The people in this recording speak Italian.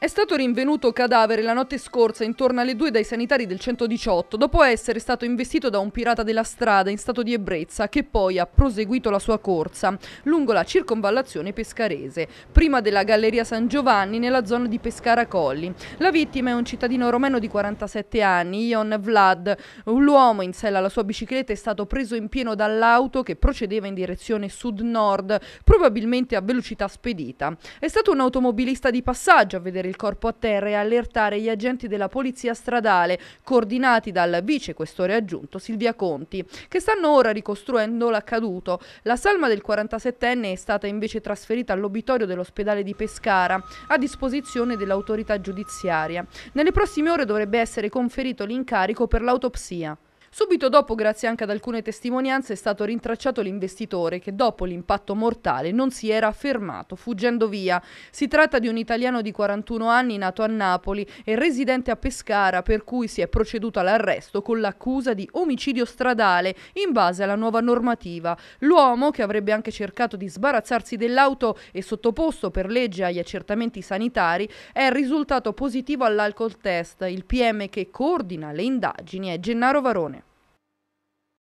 È stato rinvenuto cadavere la notte scorsa intorno alle 2 dai sanitari del 118 dopo essere stato investito da un pirata della strada in stato di ebbrezza che poi ha proseguito la sua corsa lungo la circonvallazione pescarese, prima della Galleria San Giovanni nella zona di Pescara Colli. La vittima è un cittadino romeno di 47 anni, Ion Vlad. L'uomo in sella alla sua bicicletta è stato preso in pieno dall'auto che procedeva in direzione sud-nord, probabilmente a velocità spedita. È stato un automobilista di passaggio a vedere il corpo a terra e allertare gli agenti della polizia stradale, coordinati dal vice questore aggiunto Silvia Conti, che stanno ora ricostruendo l'accaduto. La salma del 47enne è stata invece trasferita all'obitorio dell'ospedale di Pescara, a disposizione dell'autorità giudiziaria. Nelle prossime ore dovrebbe essere conferito l'incarico per l'autopsia. Subito dopo, grazie anche ad alcune testimonianze, è stato rintracciato l'investitore che dopo l'impatto mortale non si era fermato, fuggendo via. Si tratta di un italiano di 41 anni nato a Napoli e residente a Pescara, per cui si è proceduto all'arresto con l'accusa di omicidio stradale in base alla nuova normativa. L'uomo, che avrebbe anche cercato di sbarazzarsi dell'auto e sottoposto per legge agli accertamenti sanitari, è risultato positivo all'alcol test. Il PM che coordina le indagini è Gennaro Varone.